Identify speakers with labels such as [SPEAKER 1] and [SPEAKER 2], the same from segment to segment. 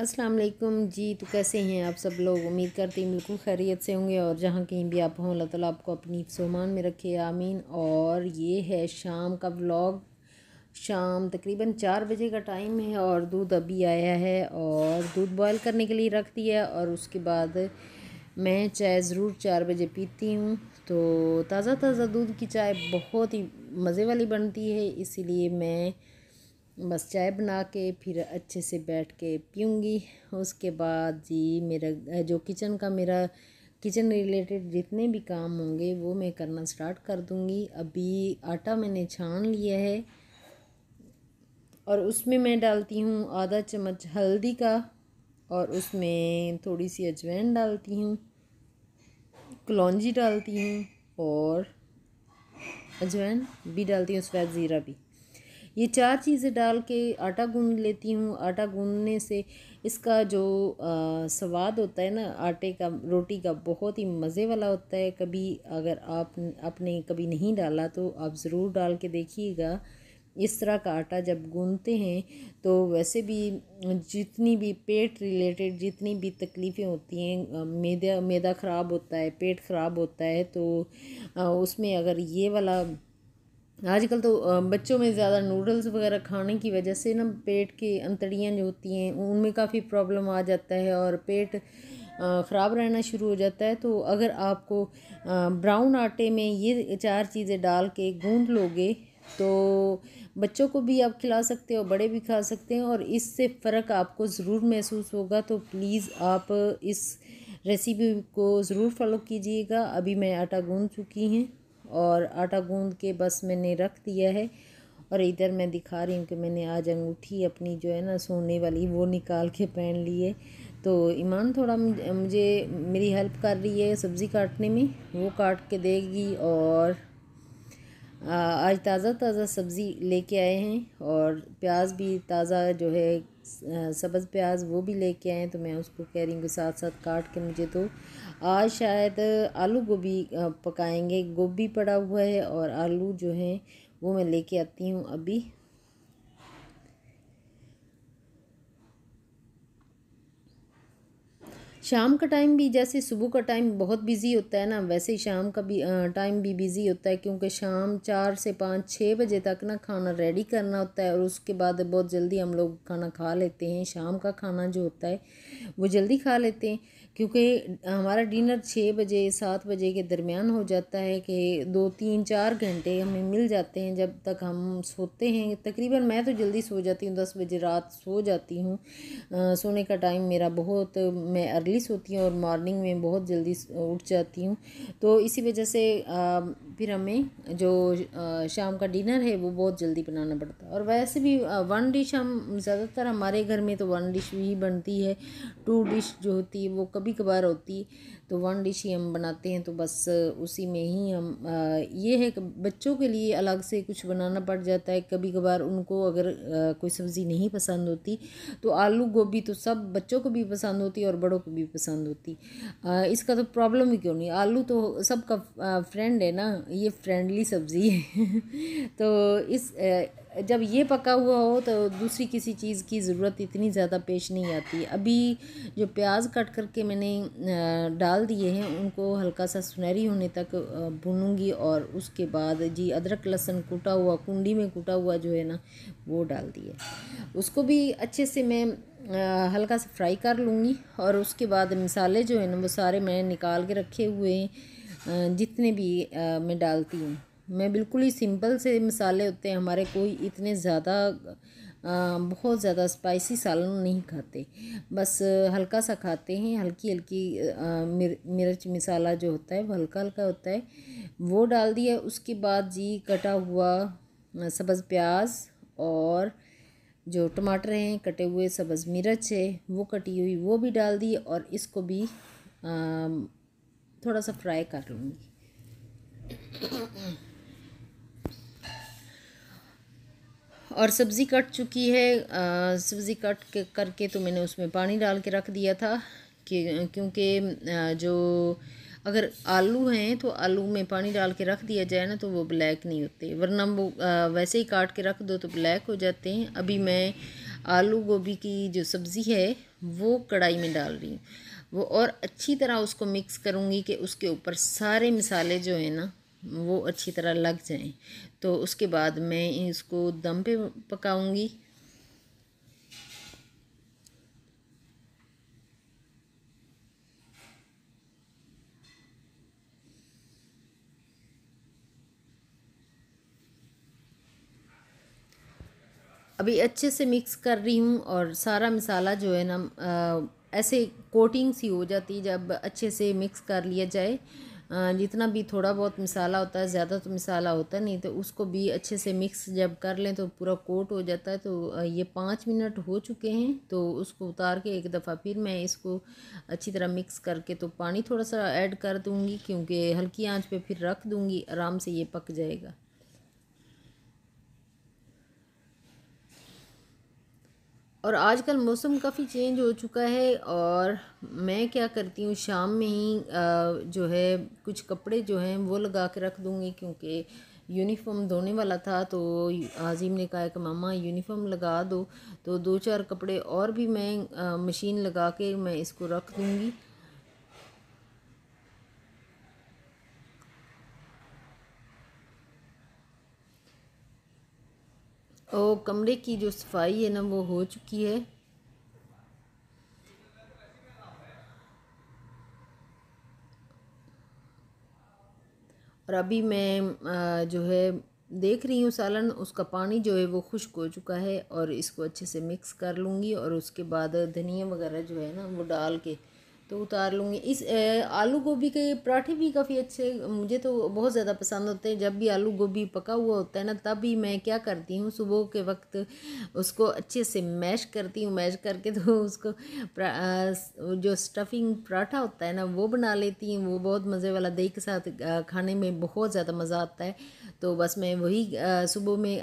[SPEAKER 1] अस्सलाम वालेकुम जी तो कैसे हैं आप सब लोग उम्मीद करते हैं बिल्कुल खैरियत से होंगे और जहाँ कहीं भी आप हों अल्लाह ताला आपको अपनी सोमान में रखे आमीन और ये है शाम का व्लॉग शाम तकरीबन चार बजे का टाइम है और दूध अभी आया है और दूध बॉयल करने के लिए रख दिया और उसके बाद मैं चाय ज़रूर चार बजे पीती हूँ तो ताज़ा ताज़ा दूध की चाय बहुत ही मज़े वाली बनती है इसीलिए मैं बस चाय बना के फिर अच्छे से बैठ के पीऊँगी उसके बाद जी मेरा जो किचन का मेरा किचन रिलेटेड जितने भी काम होंगे वो मैं करना स्टार्ट कर दूँगी अभी आटा मैंने छान लिया है और उसमें मैं डालती हूँ आधा चम्मच हल्दी का और उसमें थोड़ी सी अजवैन डालती हूँ कलौजी डालती हूँ और अजवैन भी डालती हूँ उसके बाद ज़ीरा भी ये चार चीज़ें डाल के आटा गूँध लेती हूँ आटा गूँधने से इसका जो स्वाद होता है ना आटे का रोटी का बहुत ही मज़े वाला होता है कभी अगर आप आपने कभी नहीं डाला तो आप ज़रूर डाल के देखिएगा इस तरह का आटा जब गूंदते हैं तो वैसे भी जितनी भी पेट रिलेटेड जितनी भी तकलीफ़ें होती हैं मैदा मैदा ख़राब होता है पेट ख़राब होता है तो उसमें अगर ये वाला आजकल तो बच्चों में ज़्यादा नूडल्स वगैरह खाने की वजह से ना पेट की अंतड़ियाँ जो होती हैं उनमें काफ़ी प्रॉब्लम आ जाता है और पेट ख़राब रहना शुरू हो जाता है तो अगर आपको ब्राउन आटे में ये चार चीज़ें डाल के गूँध लोगे तो बच्चों को भी आप खिला सकते हो बड़े भी खा सकते हैं और इससे फ़र्क आपको ज़रूर महसूस होगा तो प्लीज़ आप इस रेसिपी को ज़रूर फॉलो कीजिएगा अभी मैं आटा गूँध चुकी हैं और आटा गूंद के बस मैंने रख दिया है और इधर मैं दिखा रही हूँ कि मैंने आज अंगूठी अपनी जो है ना सोने वाली वो निकाल के पहन ली है तो ईमान थोड़ा मुझे मेरी हेल्प कर रही है सब्ज़ी काटने में वो काट के देगी और आज ताज़ा ताज़ा सब्ज़ी लेके आए हैं और प्याज भी ताज़ा जो है सब्ज़ प्याज वो भी लेके आए तो मैं उसको कह रही हूँ साथ साथ काट के मुझे तो आज शायद आलू गोभी पकाएंगे गोभी पड़ा हुआ है और आलू जो है वो मैं लेके आती हूँ अभी शाम का टाइम भी जैसे सुबह का टाइम बहुत बिज़ी होता है ना वैसे ही शाम का भी टाइम भी बिज़ी होता है क्योंकि शाम चार से पाँच छः बजे तक ना खाना रेडी करना होता है और उसके बाद बहुत जल्दी हम लोग खाना खा लेते हैं शाम का खाना जो होता है वो जल्दी खा लेते हैं क्योंकि हमारा डिनर छः बजे सात बजे के दरमियान हो जाता है कि दो तीन चार घंटे हमें मिल जाते हैं जब तक हम सोते हैं तकरीबन मैं तो जल्दी सो जाती हूँ दस बजे रात सो जाती हूँ सोने का टाइम मेरा बहुत मैं अर्ली सोती हूँ और मॉर्निंग में बहुत जल्दी उठ जाती हूँ तो इसी वजह से आ, फिर हमें जो शाम का डिनर है वो बहुत जल्दी बनाना पड़ता है और वैसे भी वन डिश हम ज़्यादातर हमारे घर में तो वन डिश ही बनती है टू डिश जो होती है वो कभी कभार होती है तो वन डिश ही हम बनाते हैं तो बस उसी में ही हम ये है कि बच्चों के लिए अलग से कुछ बनाना पड़ जाता है कभी कभार उनको अगर कोई सब्ज़ी नहीं पसंद होती तो आलू गोभी तो सब बच्चों को भी पसंद होती और बड़ों को भी पसंद होती इसका तो प्रॉब्लम ही क्यों नहीं आलू तो सबका फ्रेंड है ना ये फ्रेंडली सब्ज़ी है तो इस जब ये पका हुआ हो तो दूसरी किसी चीज़ की ज़रूरत इतनी ज़्यादा पेश नहीं आती अभी जो प्याज कट करके मैंने डाल दिए हैं उनको हल्का सा सुनहरी होने तक भूनूंगी और उसके बाद जी अदरक लहसुन कूटा हुआ कुंडी में कूटा हुआ जो है ना वो डाल दिए उसको भी अच्छे से मैं हल्का सा फ्राई कर लूँगी और उसके बाद मसाले जो है ना वो सारे मैंने निकाल के रखे हुए हैं जितने भी मैं डालती हूँ मैं बिल्कुल ही सिंपल से मसाले होते हैं हमारे कोई इतने ज़्यादा बहुत ज़्यादा स्पाइसी सालन नहीं खाते बस हल्का सा खाते हैं हल्की हल्की मिर, मिर्च मसाला जो होता है वो हल्का हल्का होता है वो डाल दिया उसके बाद जी कटा हुआ सब्ज़ प्याज और जो टमाटर हैं कटे हुए सब्ज़ मिर्च है वो कटी हुई वो भी डाल दी और इसको भी आ, थोड़ा सा फ्राई कर लूँगी और सब्ज़ी कट चुकी है सब्ज़ी कट करके तो मैंने उसमें पानी डाल के रख दिया था कि क्योंकि जो अगर आलू हैं तो आलू में पानी डाल के रख दिया जाए ना तो वो ब्लैक नहीं होते वरना वो वैसे ही काट के रख दो तो ब्लैक हो जाते हैं अभी मैं आलू गोभी की जो सब्ज़ी है वो कढ़ाई में डाल रही हूँ वो और अच्छी तरह उसको मिक्स करूँगी कि उसके ऊपर सारे मसाले जो है ना वो अच्छी तरह लग जाएं तो उसके बाद मैं इसको दम पे पकाऊँगी अभी अच्छे से मिक्स कर रही हूँ और सारा मसाला जो है ना ऐसे कोटिंग सी हो जाती जब अच्छे से मिक्स कर लिया जाए जितना भी थोड़ा बहुत मसाला होता है ज़्यादा तो मसाला होता नहीं तो उसको भी अच्छे से मिक्स जब कर लें तो पूरा कोट हो जाता है तो ये पाँच मिनट हो चुके हैं तो उसको उतार के एक दफ़ा फिर मैं इसको अच्छी तरह मिक्स करके तो पानी थोड़ा सा ऐड कर दूँगी क्योंकि हल्की आंच पे फिर रख दूँगी आराम से ये पक जाएगा और आजकल मौसम काफ़ी चेंज हो चुका है और मैं क्या करती हूँ शाम में ही जो है कुछ कपड़े जो हैं वो लगा के रख दूँगी क्योंकि यूनिफॉर्म धोने वाला था तो आज़ीम ने कहा कि मामा यूनिफॉर्म लगा दो तो दो चार कपड़े और भी मैं मशीन लगा के मैं इसको रख दूँगी और कमरे की जो सफाई है ना वो हो चुकी है और अभी मैं जो है देख रही हूँ सालन उसका पानी जो है वो खुश्क हो चुका है और इसको अच्छे से मिक्स कर लूँगी और उसके बाद धनिया वगैरह जो है ना वो डाल के तो उतार लूँगी इस आलू गोभी के पराठे भी काफ़ी अच्छे मुझे तो बहुत ज़्यादा पसंद होते हैं जब भी आलू गोभी पका हुआ होता है ना तभी मैं क्या करती हूँ सुबह के वक्त उसको अच्छे से मैश करती हूँ मैश करके तो उसको जो स्टफिंग पराठा होता है ना वो बना लेती हूँ वो बहुत मज़े वाला दही के साथ खाने में बहुत ज़्यादा मज़ा आता है तो बस मैं वही सुबह में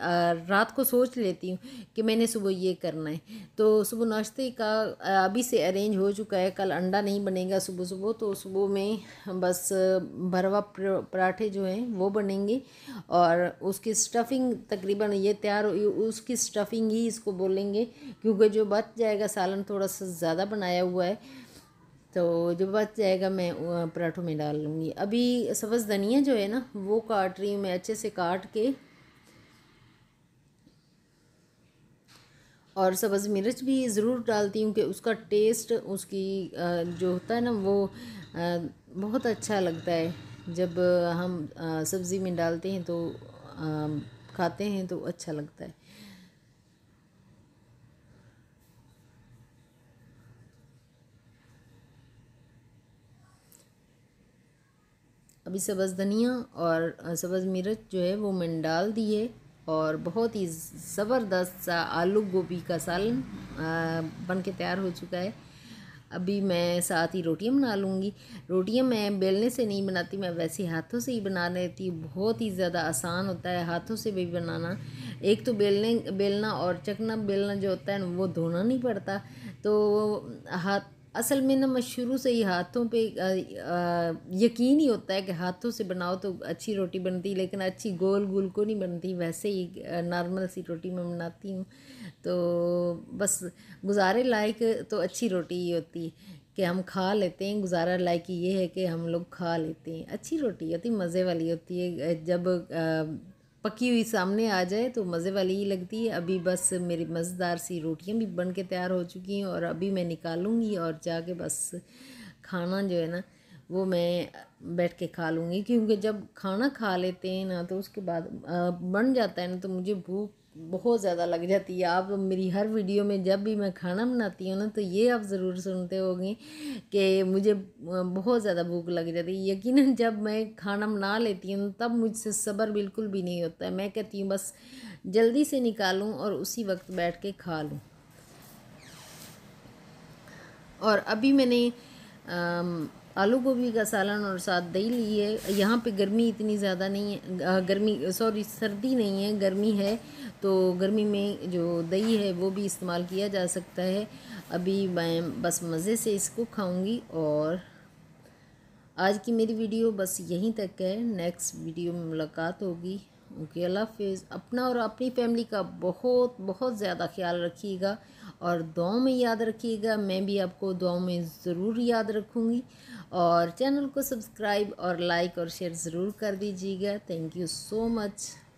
[SPEAKER 1] रात को सोच लेती हूँ कि मैंने सुबह ये करना है तो सुबह नाश्ते का अभी से अरेंज हो चुका है कल अंडा नहीं नहीं बनेगा सुबह सुबह तो सुबह में बस भरवा पराठे जो हैं वो बनेंगे और उसकी स्टफिंग तकरीबन ये तैयार हो उसकी स्टफिंग ही इसको बोलेंगे क्योंकि जो बच जाएगा सालन थोड़ा सा ज़्यादा बनाया हुआ है तो जो बच जाएगा मैं पराठों में डाल लूँगी अभी सब्ज़ धनिया जो है ना वो काट रही हूँ मैं अच्छे से काट के और सब्ज़ मिर्च भी ज़रूर डालती हूँ कि उसका टेस्ट उसकी जो होता है ना वो बहुत अच्छा लगता है जब हम सब्ज़ी में डालते हैं तो खाते हैं तो अच्छा लगता है अभी सब्ज़ धनिया और सब्ज़ मिर्च जो है वो मैंने डाल दी है और बहुत ही ज़बरदस्त सा आलू गोभी का सालन बन के तैयार हो चुका है अभी मैं साथ ही रोटियां बना लूँगी रोटियां मैं बेलने से नहीं बनाती मैं वैसे हाथों से ही बना लेती हूँ बहुत ही ज़्यादा आसान होता है हाथों से भी बनाना एक तो बेलने बेलना और चकना बेलना जो होता है वो धोना नहीं पड़ता तो हाथ असल में ना मैं शुरू से ही हाथों पे आ, आ, यकीन ही होता है कि हाथों से बनाओ तो अच्छी रोटी बनती लेकिन अच्छी गोल गोल को नहीं बनती वैसे ही नॉर्मल सी रोटी मैं बनाती हूँ तो बस गुजारे लायक तो अच्छी रोटी ही होती कि हम खा लेते हैं गुजारा लायक ये है कि हम लोग खा लेते हैं अच्छी रोटी होती मज़े वाली होती है जब आ, पकी हुई सामने आ जाए तो मज़े वाली ही लगती है अभी बस मेरी मज़ेदार सी रोटियां भी बन के तैयार हो चुकी हैं और अभी मैं निकालूंगी और जाके बस खाना जो है ना वो मैं बैठ के खा लूँगी क्योंकि जब खाना खा लेते हैं ना तो उसके बाद बन जाता है ना तो मुझे भूख बहुत ज़्यादा लग जाती है आप मेरी हर वीडियो में जब भी मैं खाना बनाती हूँ ना तो ये आप ज़रूर सुनते होंगे कि मुझे बहुत ज़्यादा भूख लग जाती है यकीनन जब मैं खाना बना लेती हूँ तब मुझसे सब्र बिल्कुल भी नहीं होता है मैं कहती हूँ बस जल्दी से निकालूँ और उसी वक्त बैठ के खा लूँ और अभी मैंने आलू गोभी का सालन और साथ दही ली है यहाँ पे गर्मी इतनी ज़्यादा नहीं है गर्मी सॉरी सर्दी नहीं है गर्मी है तो गर्मी में जो दही है वो भी इस्तेमाल किया जा सकता है अभी मैं बस मज़े से इसको खाऊंगी और आज की मेरी वीडियो बस यहीं तक है नेक्स्ट वीडियो में मुलाकात होगी ओके अल्लाह हाफिज़ अपना और अपनी फैमिली का बहुत बहुत ज़्यादा ख्याल रखिएगा और दुआ में याद रखिएगा मैं भी आपको दुआ में ज़रूर याद रखूँगी और चैनल को सब्सक्राइब और लाइक और शेयर ज़रूर कर दीजिएगा थैंक यू सो मच